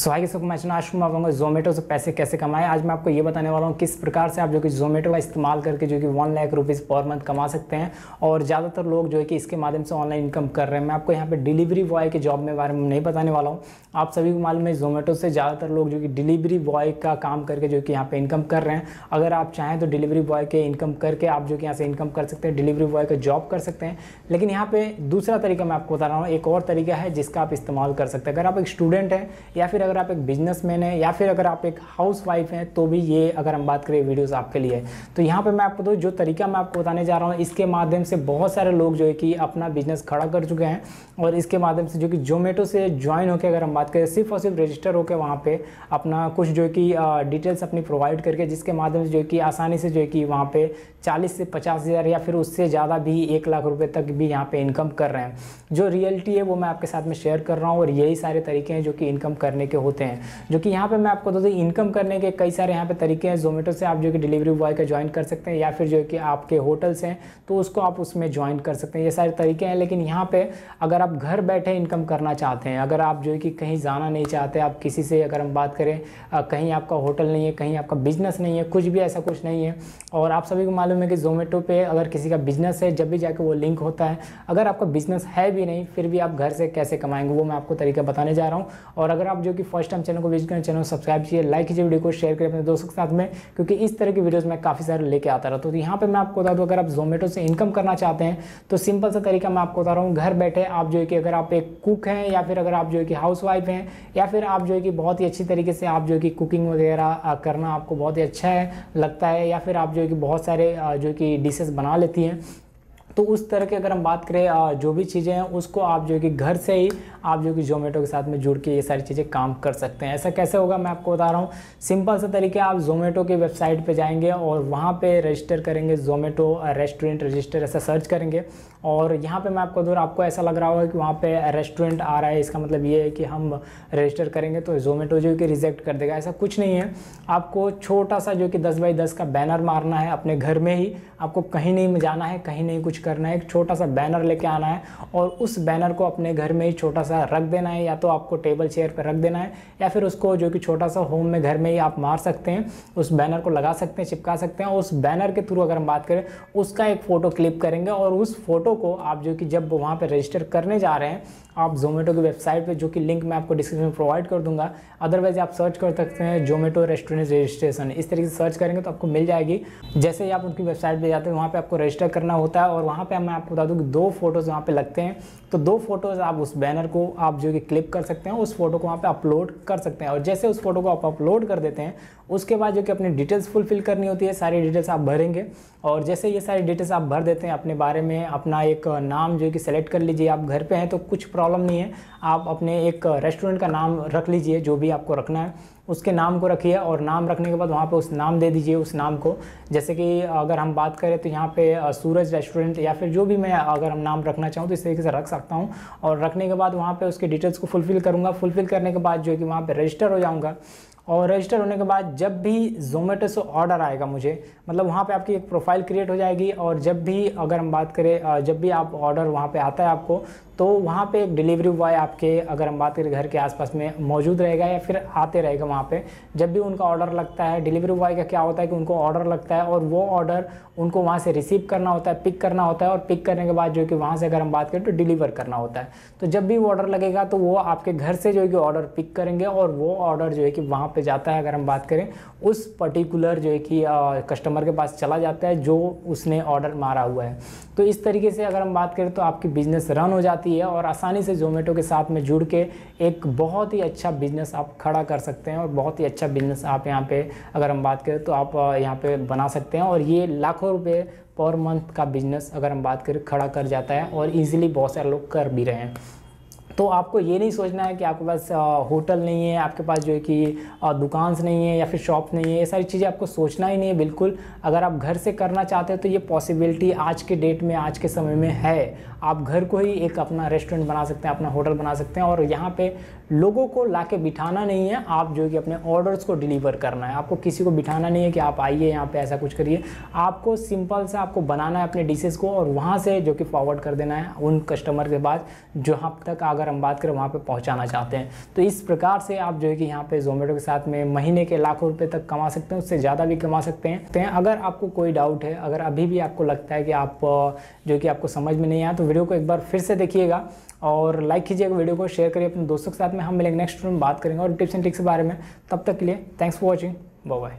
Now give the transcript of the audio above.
स्वागत सबको मैं चुनाव आशुमा बताऊँगा जोमेटो से पैसे कैसे कमाएं आज मैं आपको ये बताने वाला हूँ किस प्रकार से आप जो कि जोमेटो का इस्तेमाल करके जो कि one lakh rupees per month कमा सकते हैं और ज़्यादातर लोग जो है कि इसके माध्यम से ऑनलाइन इनकम कर रहे हैं मैं आपको यहाँ पे डिलीवरी बॉय के जॉब में बारे में नहीं बताने वाला हूँ आप सभी को मालूम है जोमेटो से ज़्यादातर लोग जो कि डिलीवरी बॉय का काम करके जो कि यहाँ पर इनकम कर रहे हैं अगर आप चाहें तो डिलीवरी बॉय के इनकम करके आप जो कि यहाँ से इनकम कर सकते हैं डिलीवरी बॉय का जॉब कर सकते हैं लेकिन यहाँ पर दूसरा तरीका मैं आपको बता रहा हूँ एक और तरीका है जिसका आप इस्तेमाल कर सकते हैं अगर आप एक स्टूडेंट हैं या फिर फिर अगर आप एक बिजनेसमैन है या फिर अगर आप एक हाउस वाइफ हैं तो भी ये अगर हम बात करें वीडियोस आपके लिए तो यहाँ पे मैं आपको तो जो तरीका मैं आपको बताने जा रहा हूँ इसके माध्यम से बहुत सारे लोग जो है कि अपना बिजनेस खड़ा कर चुके हैं और इसके माध्यम से जो कि जोमेटो से ज्वाइन होकर अगर हम बात करें सिर्फ और सिर्फ रजिस्टर होकर वहाँ पर अपना कुछ जो है कि डिटेल्स अपनी प्रोवाइड करके जिसके माध्यम से जो है कि आसानी से जो है कि वहाँ पर चालीस से पचास हज़ार या फिर उससे ज़्यादा भी एक लाख रुपये तक भी यहाँ पर इनकम कर रहे हैं जो रियलिटी है वो मैं आपके साथ में शेयर कर रहा हूँ और यही सारे तरीके हैं जो कि इनकम करने तरीके होते हैं जो कि यहाँ पर मैं आपको दोस्तों इनकम करने के कई सारे यहाँ पर तरीके हैं जोमेटो से आप जो कि डिलीवरी बॉय का ज्वाइन कर सकते हैं या फिर जो कि आपके होटल्स हैं तो उसको आप उसमें ज्वाइन कर सकते हैं ये सारे तरीके हैं लेकिन यहाँ पर अगर आप घर बैठे इनकम करना चाहते हैं अगर आप जो है कि कहीं जाना नहीं चाहते आप किसी से अगर हम बात करें कहीं आपका होटल नहीं है कहीं आपका बिजनेस नहीं है कुछ भी ऐसा कुछ नहीं है और आप सभी को मालूम है कि जोमेटो पे अगर किसी का बिजनेस है जब भी जाके वो लिंक होता है अगर आपका बिजनेस है भी नहीं फिर भी आप घर से कैसे कमाएंगे वो मैं आपको तरीका बताने जा रहा हूँ और अगर आप जो कि कि फर्स्ट टाइम चैनल को विजिट करें चैनल को सब्सक्राइब कीजिए लाइक कीजिए वीडियो को शेयर करें अपने दोस्तों के साथ में क्योंकि इस तरह की वीडियोज़ मैं काफ़ी सारे लेके आता रहा हूँ तो यहाँ पर मैं आपको बता दूँ अगर आप जोमेटो से इनकम करना चाहते हैं तो सिंपल सा तरीका मैं आपको बता रहा हूँ घर बैठे आप जो है कि अगर आप एक कुक हैं या फिर अगर आप जो है कि हाउस वाइफ हैं या फिर आप जो है कि बहुत ही अच्छी तरीके से आप जो है कि कुकिंग वगैरह करना आपको बहुत ही अच्छा है लगता है या फिर आप जो है कि बहुत सारे जो कि डिशेज बना लेती हैं तो उस तरह की अगर हम बात करें जो भी चीज़ें हैं उसको आप जो कि घर से ही आप जो कि जोमेटो के साथ में जुड़ के ये सारी चीज़ें काम कर सकते हैं ऐसा कैसे होगा मैं आपको बता रहा हूँ सिंपल सा तरीके आप जोमेटो की वेबसाइट पे जाएंगे और वहाँ पे रजिस्टर करेंगे जोमेटो रेस्टोरेंट रजिस्टर ऐसा सर्च करेंगे और यहाँ पर मैं आपको दूर आपको ऐसा लग रहा होगा कि वहाँ पर रेस्टोरेंट आ रहा है इसका मतलब ये है कि हम रजिस्टर करेंगे तो जोमेटो जो कि रिजेक्ट कर देगा ऐसा कुछ नहीं है आपको छोटा सा जो कि दस बाई दस का बैनर मारना है अपने घर में ही आपको कहीं नहीं जाना है कहीं नहीं कुछ करना है एक छोटा सा बैनर लेके आना है और उस बैनर को अपने घर में ही छोटा सा रख देना है या तो आपको टेबल चेयर पर रख देना है या फिर उसको जो कि छोटा सा होम में घर में ही आप मार सकते हैं उस बैनर को लगा सकते हैं चिपका सकते हैं उस बैनर के थ्रू अगर हम बात करें उसका एक फ़ोटो क्लिप करेंगे और उस फ़ोटो को आप जो कि जब वहाँ पर रजिस्टर करने जा रहे हैं आप जोमेटो की वेबसाइट पर जो कि लिंक मैं आपको डिस्क्रिप्शन में प्रोवाइड कर दूंगा अदरवाइज आप सर्च कर सकते हैं जोमेटो रेस्टोरेंट रजिस्ट्रेशन इस तरीके से सर्च करेंगे तो आपको मिल जाएगी जैसे ही आप उनकी वेबसाइट पर जाते हैं वहाँ पर आपको रजिस्टर करना होता है और वहाँ पे मैं आपको बता दूँ कि दो फोटोज़ वहाँ पे लगते हैं तो दो फोटोज़ आप उस बैनर को आप जो कि क्लिप कर सकते हैं उस फोटो को वहाँ पे अपलोड कर सकते हैं और जैसे उस फोटो को आप अपलोड कर देते हैं उसके बाद जो कि अपनी डिटेल्स फुलफिल करनी होती है सारी डिटेल्स आप भरेंगे और जैसे ये सारी डिटेल्स आप भर देते हैं अपने बारे में अपना एक नाम जो कि सेलेक्ट कर लीजिए आप घर पर हैं तो कुछ प्रॉब्लम नहीं है आप अपने एक रेस्टोरेंट का नाम रख लीजिए जो भी आपको रखना है उसके नाम को रखिए और नाम रखने के बाद वहाँ पे उस नाम दे दीजिए उस नाम को जैसे कि अगर हम बात करें तो यहाँ पे सूरज रेस्टोरेंट या फिर जो भी मैं अगर हम नाम रखना चाहूँ तो इस तरीके से रख सकता हूँ और रखने के बाद वहाँ पर उसके डिटेल्स को फुलफ़िल करूँगा फुलफ़िल करने के बाद जो है कि वहाँ पर रजिस्टर हो जाऊँगा और रजिस्टर होने के बाद जब भी जोमेटो से ऑर्डर आएगा मुझे मतलब वहाँ पे आपकी एक प्रोफाइल क्रिएट हो जाएगी और जब भी अगर हम बात करें जब भी आप ऑर्डर वहाँ पे आता है आपको तो वहाँ पे एक डिलीवरी बॉय आपके अगर हम बात करें घर के आसपास में मौजूद रहेगा या फिर आते रहेगा वहाँ पे जब भी उनका ऑर्डर लगता है डिलीवरी बॉय का क्या होता है कि उनको ऑर्डर लगता है और वो ऑर्डर उनको वहाँ से रिसीव करना होता है पिक करना होता है और पिक करने के बाद जो कि वहाँ से अगर हम बात करें तो डिलीवर करना होता है तो जब भी वो ऑर्डर लगेगा तो वो आपके घर से जो है कि ऑर्डर पिक करेंगे और वो ऑर्डर जो है कि वहाँ पे जाता है अगर हम बात करें उस पर्टिकुलर जो है कि कस्टमर के पास चला जाता है जो उसने ऑर्डर मारा हुआ है तो इस तरीके से अगर हम बात करें तो आपकी बिज़नेस रन हो जाती है और आसानी से जोमेटो के साथ में जुड़ के एक बहुत ही अच्छा बिज़नेस आप खड़ा कर सकते हैं और बहुत ही अच्छा बिज़नेस आप यहाँ पे अगर हम बात करें तो आप यहाँ पे बना सकते हैं और ये लाखों रुपए पर मंथ का बिज़नेस अगर हम बात करें खड़ा कर जाता है और इजीली बहुत सारे लोग कर भी रहे हैं तो आपको ये नहीं सोचना है कि आपके पास होटल नहीं है आपके पास जो है कि दुकान्स नहीं है या फिर शॉप नहीं है ये सारी चीज़ें आपको सोचना ही नहीं है बिल्कुल अगर आप घर से करना चाहते हो तो ये पॉसिबिलिटी आज के डेट में आज के समय में है आप घर को ही एक अपना रेस्टोरेंट बना सकते हैं अपना होटल बना सकते हैं और यहाँ पर लोगों को ला के बिठाना नहीं है आप जो है कि अपने ऑर्डर्स को डिलीवर करना है आपको किसी को बिठाना नहीं है कि आप आइए यहाँ पर ऐसा कुछ करिए आपको सिंपल सा आपको बनाना है अपने डिशेज़ को और वहाँ से जो कि फॉरवर्ड कर देना है उन कस्टमर के बाद जहाँ तक आगे अगर हम बात करें वहाँ पर पहुँचाना चाहते हैं तो इस प्रकार से आप जो है कि यहाँ पर जोमेटो के साथ में महीने के लाखों रुपये तक कमा सकते हैं उससे ज़्यादा भी कमा सकते हैं तो अगर आपको कोई डाउट है अगर अभी भी आपको लगता है कि आप जो कि आपको समझ में नहीं आया तो वीडियो को एक बार फिर से देखिएगा और लाइक कीजिएगा वीडियो को शेयर करिए अपने दोस्तों के साथ में हम मिलेंगे नेक्स्ट वीडियो में बात करेंगे और टिप्स एंड टिक्स के बारे में तब तक के लिए थैंक्स फॉर वॉचिंग बाय